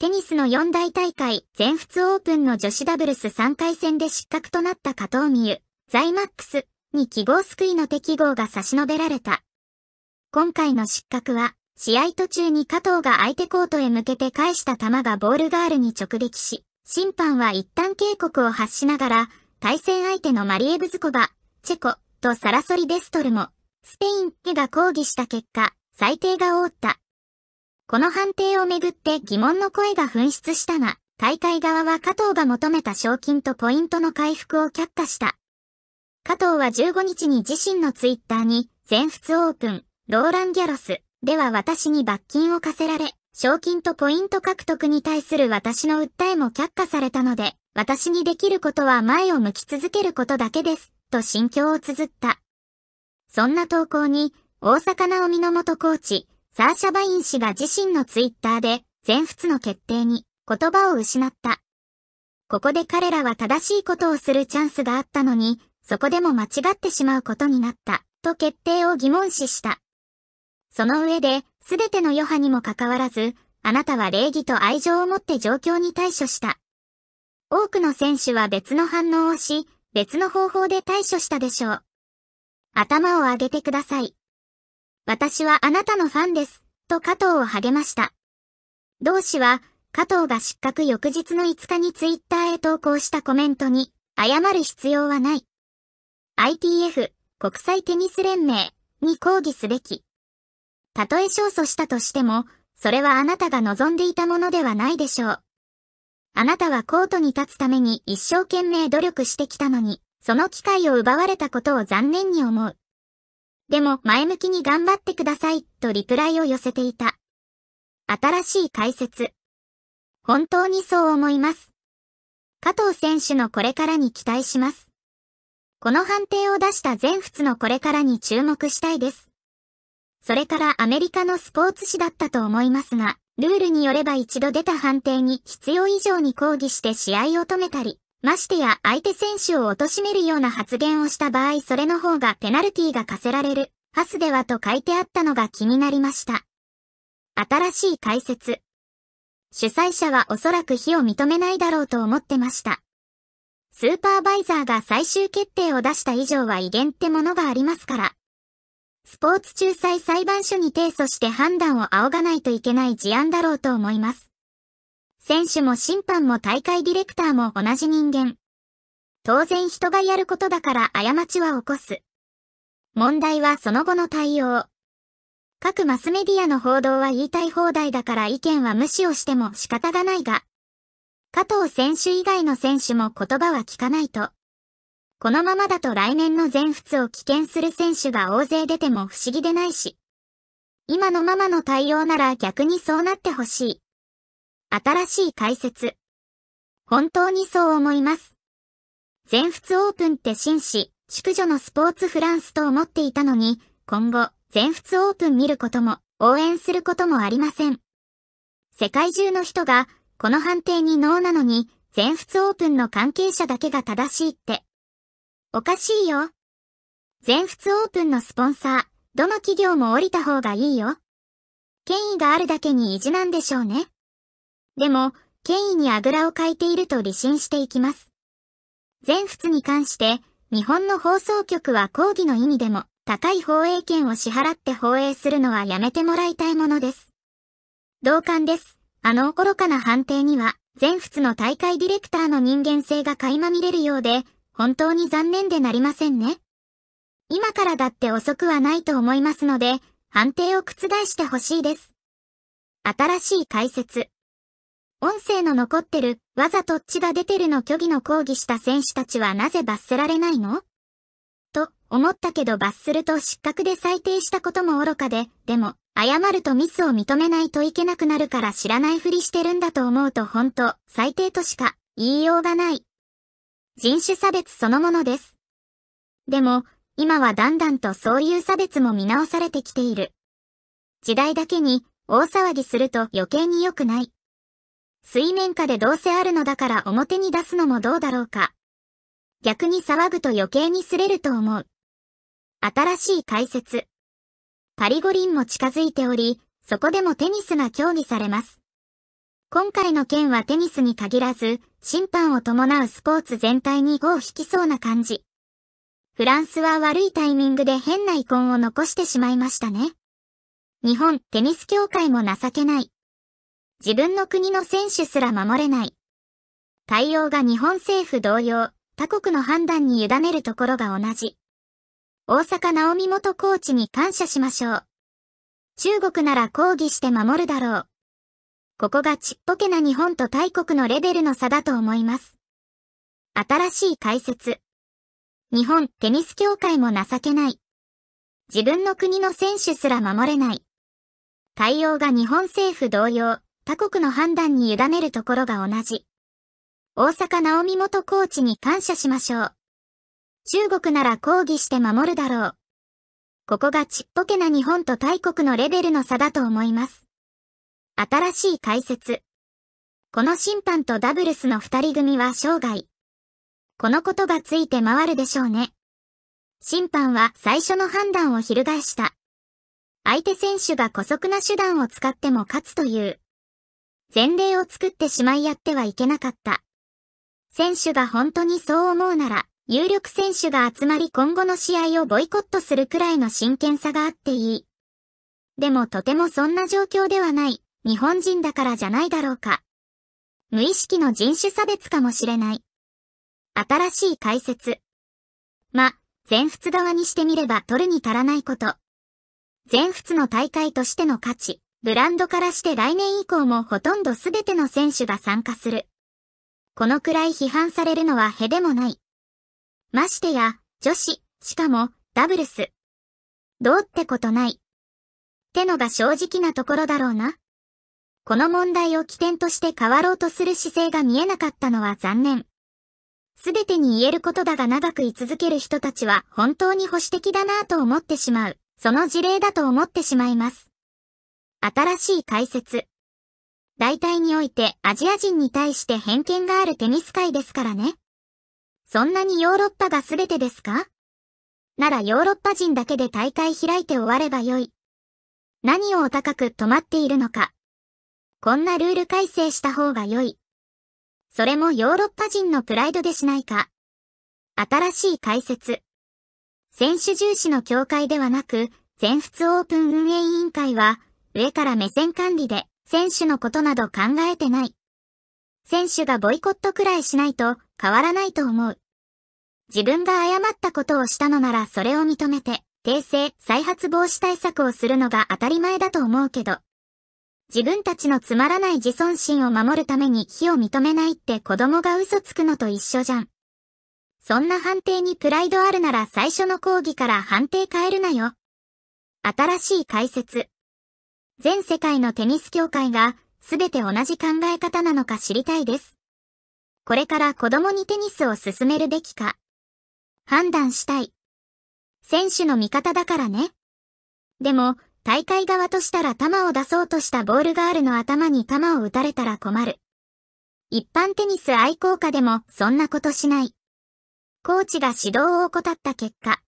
テニスの四大大会全仏オープンの女子ダブルス3回戦で失格となった加藤美優、ザイマックスに記号救いの適合が差し伸べられた。今回の失格は、試合途中に加藤が相手コートへ向けて返した球がボールガールに直撃し、審判は一旦警告を発しながら、対戦相手のマリエブズコバ、チェコとサラソリ・デストルも、スペインへが抗議した結果、最低が覆った。この判定をめぐって疑問の声が噴出したが、大会側は加藤が求めた賞金とポイントの回復を却下した。加藤は15日に自身のツイッターに、全仏オープン、ローラン・ギャロス、では私に罰金を課せられ、賞金とポイント獲得に対する私の訴えも却下されたので、私にできることは前を向き続けることだけです、と心境を綴った。そんな投稿に、大阪なおみの元コーチ、サーシャ・バイン氏が自身のツイッターで、全仏の決定に言葉を失った。ここで彼らは正しいことをするチャンスがあったのに、そこでも間違ってしまうことになった、と決定を疑問視した。その上で、すべての余波にもかかわらず、あなたは礼儀と愛情を持って状況に対処した。多くの選手は別の反応をし、別の方法で対処したでしょう。頭を上げてください。私はあなたのファンです、と加藤を励ました。同氏は、加藤が失格翌日の5日にツイッターへ投稿したコメントに、謝る必要はない。ITF、国際テニス連盟、に抗議すべき。たとえ勝訴したとしても、それはあなたが望んでいたものではないでしょう。あなたはコートに立つために一生懸命努力してきたのに、その機会を奪われたことを残念に思う。でも前向きに頑張ってくださいとリプライを寄せていた。新しい解説。本当にそう思います。加藤選手のこれからに期待します。この判定を出した全仏のこれからに注目したいです。それからアメリカのスポーツ紙だったと思いますが、ルールによれば一度出た判定に必要以上に抗議して試合を止めたり、ましてや相手選手を貶めるような発言をした場合それの方がペナルティが課せられる、パスではと書いてあったのが気になりました。新しい解説。主催者はおそらく非を認めないだろうと思ってました。スーパーバイザーが最終決定を出した以上は威厳ってものがありますから。スポーツ仲裁裁判所に提訴して判断を仰がないといけない事案だろうと思います。選手も審判も大会ディレクターも同じ人間。当然人がやることだから過ちは起こす。問題はその後の対応。各マスメディアの報道は言いたい放題だから意見は無視をしても仕方がないが、加藤選手以外の選手も言葉は聞かないと。このままだと来年の全仏を棄権する選手が大勢出ても不思議でないし。今のままの対応なら逆にそうなってほしい。新しい解説。本当にそう思います。全仏オープンって紳士、淑女のスポーツフランスと思っていたのに、今後、全仏オープン見ることも、応援することもありません。世界中の人が、この判定にノーなのに、全仏オープンの関係者だけが正しいって。おかしいよ。全仏オープンのスポンサー、どの企業も降りた方がいいよ。権威があるだけに意地なんでしょうね。でも、権威にあぐらをかいていると理心していきます。全仏に関して、日本の放送局は抗議の意味でも、高い放映権を支払って放映するのはやめてもらいたいものです。同感です。あの愚かな判定には、全仏の大会ディレクターの人間性が垣間見れるようで、本当に残念でなりませんね。今からだって遅くはないと思いますので、判定を覆してほしいです。新しい解説。音声の残ってる、わざと血が出てるの虚偽の抗議した選手たちはなぜ罰せられないのと思ったけど罰すると失格で裁定したことも愚かで、でも、謝るとミスを認めないといけなくなるから知らないふりしてるんだと思うと本当、最低としか言いようがない。人種差別そのものです。でも、今はだんだんとそういう差別も見直されてきている。時代だけに、大騒ぎすると余計に良くない。水面下でどうせあるのだから表に出すのもどうだろうか。逆に騒ぐと余計に擦れると思う。新しい解説。パリ五輪も近づいており、そこでもテニスが競技されます。今回の件はテニスに限らず、審判を伴うスポーツ全体に語を引きそうな感じ。フランスは悪いタイミングで変な遺恨を残してしまいましたね。日本テニス協会も情けない。自分の国の選手すら守れない。対応が日本政府同様、他国の判断に委ねるところが同じ。大阪直美元コーチに感謝しましょう。中国なら抗議して守るだろう。ここがちっぽけな日本と大国のレベルの差だと思います。新しい解説。日本テニス協会も情けない。自分の国の選手すら守れない。対応が日本政府同様、他国の判断に委ねるところが同じ。大阪直美元コーチに感謝しましょう。中国なら抗議して守るだろう。ここがちっぽけな日本と大国のレベルの差だと思います。新しい解説。この審判とダブルスの二人組は生涯。このことがついて回るでしょうね。審判は最初の判断を翻した。相手選手が古速な手段を使っても勝つという。前例を作ってしまいやってはいけなかった。選手が本当にそう思うなら、有力選手が集まり今後の試合をボイコットするくらいの真剣さがあっていい。でもとてもそんな状況ではない、日本人だからじゃないだろうか。無意識の人種差別かもしれない。新しい解説。ま、全仏側にしてみれば取るに足らないこと。全仏の大会としての価値。ブランドからして来年以降もほとんど全ての選手が参加する。このくらい批判されるのはへでもない。ましてや、女子、しかも、ダブルス。どうってことない。ってのが正直なところだろうな。この問題を起点として変わろうとする姿勢が見えなかったのは残念。すべてに言えることだが長く居続ける人たちは本当に保守的だなぁと思ってしまう。その事例だと思ってしまいます。新しい解説。大体においてアジア人に対して偏見があるテニス界ですからね。そんなにヨーロッパが全てですかならヨーロッパ人だけで大会開いて終わればよい。何をお高く止まっているのか。こんなルール改正した方がよい。それもヨーロッパ人のプライドでしないか。新しい解説。選手重視の協会ではなく、全仏オープン運営委員会は、上から目線管理で、選手のことなど考えてない。選手がボイコットくらいしないと変わらないと思う。自分が誤ったことをしたのならそれを認めて、訂正、再発防止対策をするのが当たり前だと思うけど、自分たちのつまらない自尊心を守るために非を認めないって子供が嘘つくのと一緒じゃん。そんな判定にプライドあるなら最初の講義から判定変えるなよ。新しい解説。全世界のテニス協会が全て同じ考え方なのか知りたいです。これから子供にテニスを進めるべきか判断したい。選手の味方だからね。でも、大会側としたら球を出そうとしたボールガールの頭に球を打たれたら困る。一般テニス愛好家でもそんなことしない。コーチが指導を怠った結果、